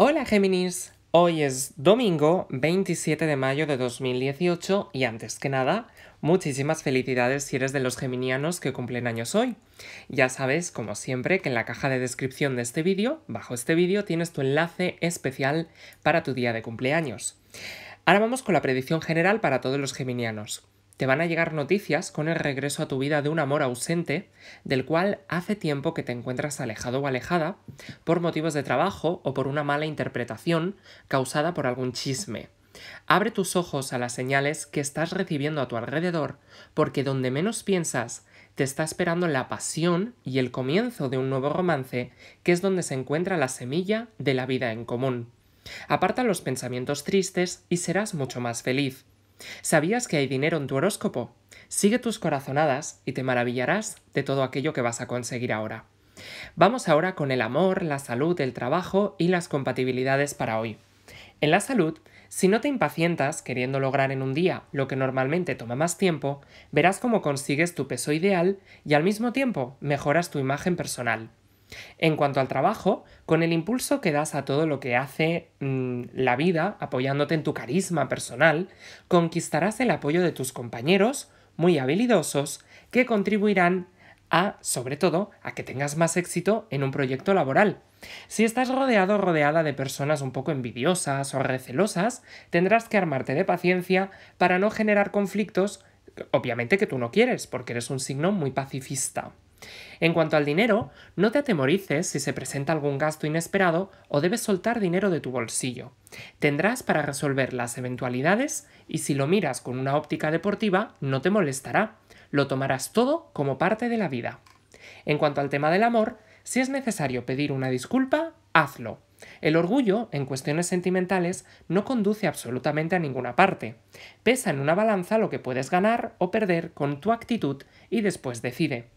Hola Géminis, hoy es domingo 27 de mayo de 2018 y antes que nada, muchísimas felicidades si eres de los geminianos que cumplen años hoy. Ya sabes, como siempre, que en la caja de descripción de este vídeo, bajo este vídeo, tienes tu enlace especial para tu día de cumpleaños. Ahora vamos con la predicción general para todos los geminianos te van a llegar noticias con el regreso a tu vida de un amor ausente del cual hace tiempo que te encuentras alejado o alejada por motivos de trabajo o por una mala interpretación causada por algún chisme. Abre tus ojos a las señales que estás recibiendo a tu alrededor, porque donde menos piensas, te está esperando la pasión y el comienzo de un nuevo romance, que es donde se encuentra la semilla de la vida en común. Aparta los pensamientos tristes y serás mucho más feliz. ¿Sabías que hay dinero en tu horóscopo? Sigue tus corazonadas y te maravillarás de todo aquello que vas a conseguir ahora. Vamos ahora con el amor, la salud, el trabajo y las compatibilidades para hoy. En la salud, si no te impacientas queriendo lograr en un día lo que normalmente toma más tiempo, verás cómo consigues tu peso ideal y al mismo tiempo mejoras tu imagen personal. En cuanto al trabajo, con el impulso que das a todo lo que hace mm, la vida, apoyándote en tu carisma personal, conquistarás el apoyo de tus compañeros muy habilidosos que contribuirán a, sobre todo, a que tengas más éxito en un proyecto laboral. Si estás rodeado o rodeada de personas un poco envidiosas o recelosas, tendrás que armarte de paciencia para no generar conflictos, obviamente que tú no quieres, porque eres un signo muy pacifista. En cuanto al dinero, no te atemorices si se presenta algún gasto inesperado o debes soltar dinero de tu bolsillo. Tendrás para resolver las eventualidades y si lo miras con una óptica deportiva no te molestará, lo tomarás todo como parte de la vida. En cuanto al tema del amor, si es necesario pedir una disculpa, hazlo. El orgullo, en cuestiones sentimentales, no conduce absolutamente a ninguna parte. Pesa en una balanza lo que puedes ganar o perder con tu actitud y después decide.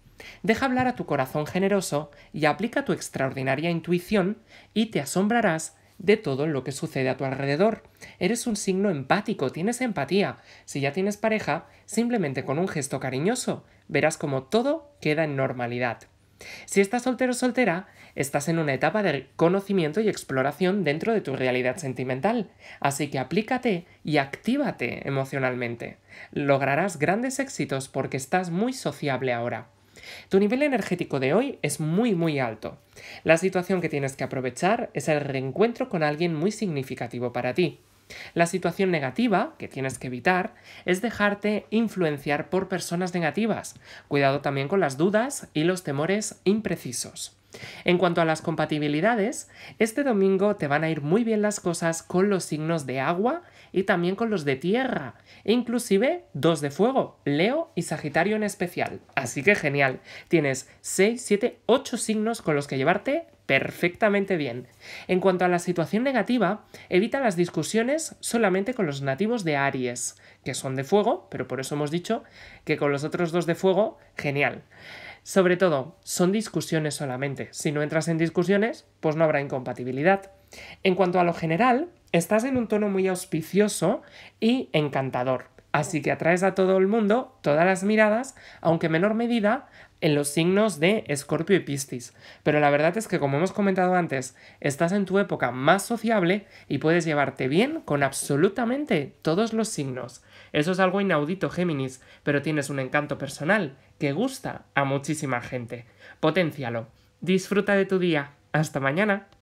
Deja hablar a tu corazón generoso y aplica tu extraordinaria intuición y te asombrarás de todo lo que sucede a tu alrededor. Eres un signo empático, tienes empatía. Si ya tienes pareja, simplemente con un gesto cariñoso verás como todo queda en normalidad. Si estás soltero o soltera, estás en una etapa de conocimiento y exploración dentro de tu realidad sentimental, así que aplícate y actívate emocionalmente. Lograrás grandes éxitos porque estás muy sociable ahora. Tu nivel energético de hoy es muy muy alto. La situación que tienes que aprovechar es el reencuentro con alguien muy significativo para ti. La situación negativa, que tienes que evitar, es dejarte influenciar por personas negativas. Cuidado también con las dudas y los temores imprecisos. En cuanto a las compatibilidades, este domingo te van a ir muy bien las cosas con los signos de agua y también con los de tierra, e inclusive dos de fuego, Leo y Sagitario en especial. Así que genial, tienes 6, 7, 8 signos con los que llevarte perfectamente bien. En cuanto a la situación negativa, evita las discusiones solamente con los nativos de Aries, que son de fuego, pero por eso hemos dicho que con los otros dos de fuego, genial. Sobre todo, son discusiones solamente. Si no entras en discusiones, pues no habrá incompatibilidad. En cuanto a lo general, estás en un tono muy auspicioso y encantador. Así que atraes a todo el mundo, todas las miradas, aunque en menor medida en los signos de Escorpio y Piscis. Pero la verdad es que, como hemos comentado antes, estás en tu época más sociable y puedes llevarte bien con absolutamente todos los signos. Eso es algo inaudito, Géminis, pero tienes un encanto personal que gusta a muchísima gente. Poténcialo. Disfruta de tu día. Hasta mañana.